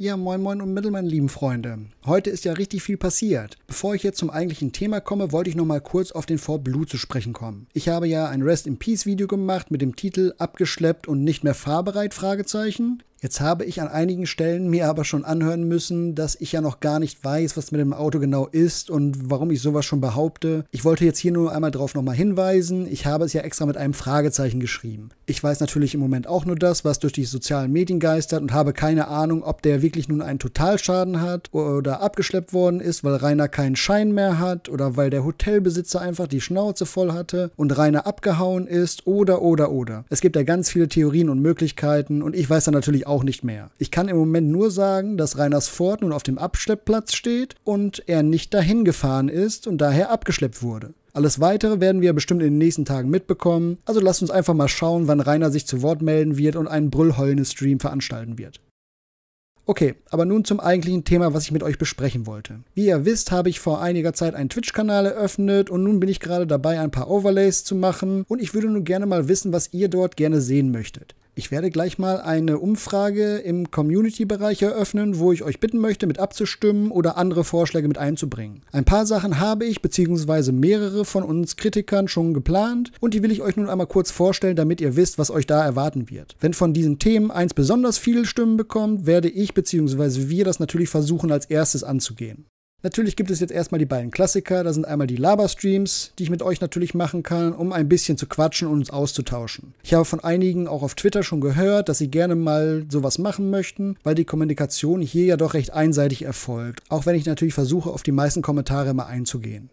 Ja, moin moin und mittel, meine lieben Freunde. Heute ist ja richtig viel passiert. Bevor ich jetzt zum eigentlichen Thema komme, wollte ich nochmal kurz auf den Fort Blue zu sprechen kommen. Ich habe ja ein Rest in Peace Video gemacht mit dem Titel Abgeschleppt und nicht mehr fahrbereit? Jetzt habe ich an einigen Stellen mir aber schon anhören müssen, dass ich ja noch gar nicht weiß, was mit dem Auto genau ist und warum ich sowas schon behaupte. Ich wollte jetzt hier nur einmal drauf nochmal hinweisen. Ich habe es ja extra mit einem Fragezeichen geschrieben. Ich weiß natürlich im Moment auch nur das, was durch die sozialen Medien geistert und habe keine Ahnung, ob der wirklich nun einen Totalschaden hat oder abgeschleppt worden ist, weil Rainer keinen Schein mehr hat oder weil der Hotelbesitzer einfach die Schnauze voll hatte und Rainer abgehauen ist oder oder oder. Es gibt ja ganz viele Theorien und Möglichkeiten und ich weiß dann natürlich auch nicht mehr. Ich kann im Moment nur sagen, dass Reiners Ford nun auf dem Abschleppplatz steht und er nicht dahin gefahren ist und daher abgeschleppt wurde. Alles weitere werden wir bestimmt in den nächsten Tagen mitbekommen, also lasst uns einfach mal schauen, wann Rainer sich zu Wort melden wird und einen brüllheulenden Stream veranstalten wird. Okay, aber nun zum eigentlichen Thema, was ich mit euch besprechen wollte. Wie ihr wisst, habe ich vor einiger Zeit einen Twitch-Kanal eröffnet und nun bin ich gerade dabei, ein paar Overlays zu machen und ich würde nun gerne mal wissen, was ihr dort gerne sehen möchtet. Ich werde gleich mal eine Umfrage im Community-Bereich eröffnen, wo ich euch bitten möchte, mit abzustimmen oder andere Vorschläge mit einzubringen. Ein paar Sachen habe ich bzw. mehrere von uns Kritikern schon geplant und die will ich euch nun einmal kurz vorstellen, damit ihr wisst, was euch da erwarten wird. Wenn von diesen Themen eins besonders viele Stimmen bekommt, werde ich bzw. wir das natürlich versuchen als erstes anzugehen. Natürlich gibt es jetzt erstmal die beiden Klassiker. Da sind einmal die Laber-Streams, die ich mit euch natürlich machen kann, um ein bisschen zu quatschen und uns auszutauschen. Ich habe von einigen auch auf Twitter schon gehört, dass sie gerne mal sowas machen möchten, weil die Kommunikation hier ja doch recht einseitig erfolgt. Auch wenn ich natürlich versuche, auf die meisten Kommentare mal einzugehen.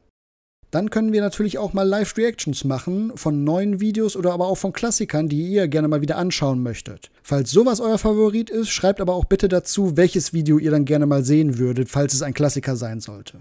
Dann können wir natürlich auch mal Live-Reactions machen von neuen Videos oder aber auch von Klassikern, die ihr gerne mal wieder anschauen möchtet. Falls sowas euer Favorit ist, schreibt aber auch bitte dazu, welches Video ihr dann gerne mal sehen würdet, falls es ein Klassiker sein sollte.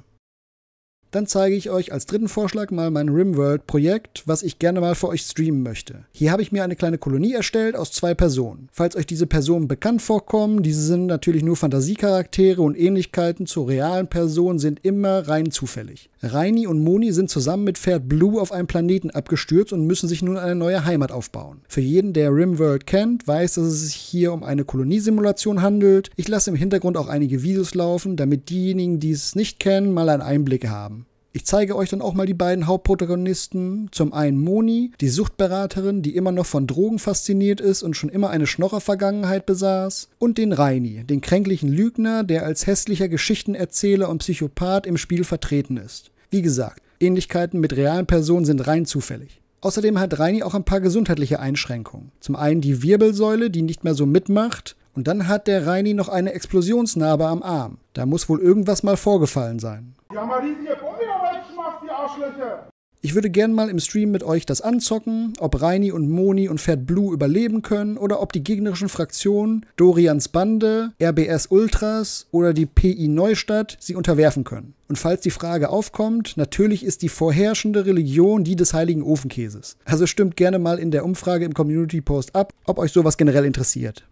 Dann zeige ich euch als dritten Vorschlag mal mein RimWorld-Projekt, was ich gerne mal für euch streamen möchte. Hier habe ich mir eine kleine Kolonie erstellt aus zwei Personen. Falls euch diese Personen bekannt vorkommen, diese sind natürlich nur Fantasiecharaktere und Ähnlichkeiten zu realen Personen sind immer rein zufällig. Reini und Moni sind zusammen mit Pferd Blue auf einem Planeten abgestürzt und müssen sich nun eine neue Heimat aufbauen. Für jeden, der RimWorld kennt, weiß, dass es sich hier um eine Koloniesimulation handelt. Ich lasse im Hintergrund auch einige Videos laufen, damit diejenigen, die es nicht kennen, mal einen Einblick haben. Ich zeige euch dann auch mal die beiden Hauptprotagonisten. Zum einen Moni, die Suchtberaterin, die immer noch von Drogen fasziniert ist und schon immer eine Schnorrer-Vergangenheit besaß. Und den Reini, den kränklichen Lügner, der als hässlicher Geschichtenerzähler und Psychopath im Spiel vertreten ist. Wie gesagt, Ähnlichkeiten mit realen Personen sind rein zufällig. Außerdem hat Reini auch ein paar gesundheitliche Einschränkungen. Zum einen die Wirbelsäule, die nicht mehr so mitmacht und dann hat der Reini noch eine Explosionsnarbe am Arm. Da muss wohl irgendwas mal vorgefallen sein. Ja, mal riesige Bombe wegschmeißt, die Arschlöcher. Ich würde gern mal im Stream mit euch das anzocken, ob Reini und Moni und Pferd Blue überleben können oder ob die gegnerischen Fraktionen Dorians Bande, RBS Ultras oder die PI Neustadt sie unterwerfen können. Und falls die Frage aufkommt, natürlich ist die vorherrschende Religion die des heiligen Ofenkäses. Also stimmt gerne mal in der Umfrage im Community Post ab, ob euch sowas generell interessiert.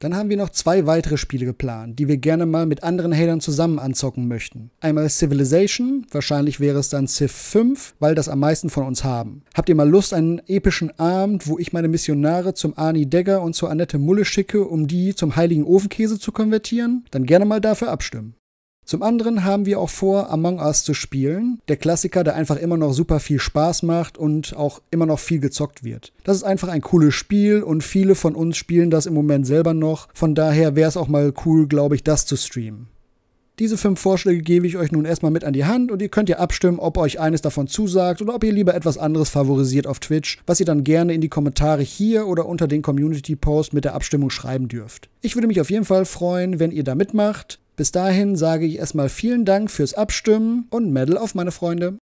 Dann haben wir noch zwei weitere Spiele geplant, die wir gerne mal mit anderen Hatern zusammen anzocken möchten. Einmal Civilization, wahrscheinlich wäre es dann Civ 5, weil das am meisten von uns haben. Habt ihr mal Lust, einen epischen Abend, wo ich meine Missionare zum Arnie Degger und zur Annette Mulle schicke, um die zum heiligen Ofenkäse zu konvertieren? Dann gerne mal dafür abstimmen. Zum anderen haben wir auch vor, Among Us zu spielen. Der Klassiker, der einfach immer noch super viel Spaß macht und auch immer noch viel gezockt wird. Das ist einfach ein cooles Spiel und viele von uns spielen das im Moment selber noch. Von daher wäre es auch mal cool, glaube ich, das zu streamen. Diese fünf Vorschläge gebe ich euch nun erstmal mit an die Hand und ihr könnt ja abstimmen, ob euch eines davon zusagt oder ob ihr lieber etwas anderes favorisiert auf Twitch, was ihr dann gerne in die Kommentare hier oder unter den Community-Post mit der Abstimmung schreiben dürft. Ich würde mich auf jeden Fall freuen, wenn ihr da mitmacht. Bis dahin sage ich erstmal vielen Dank fürs Abstimmen und Medal auf meine Freunde.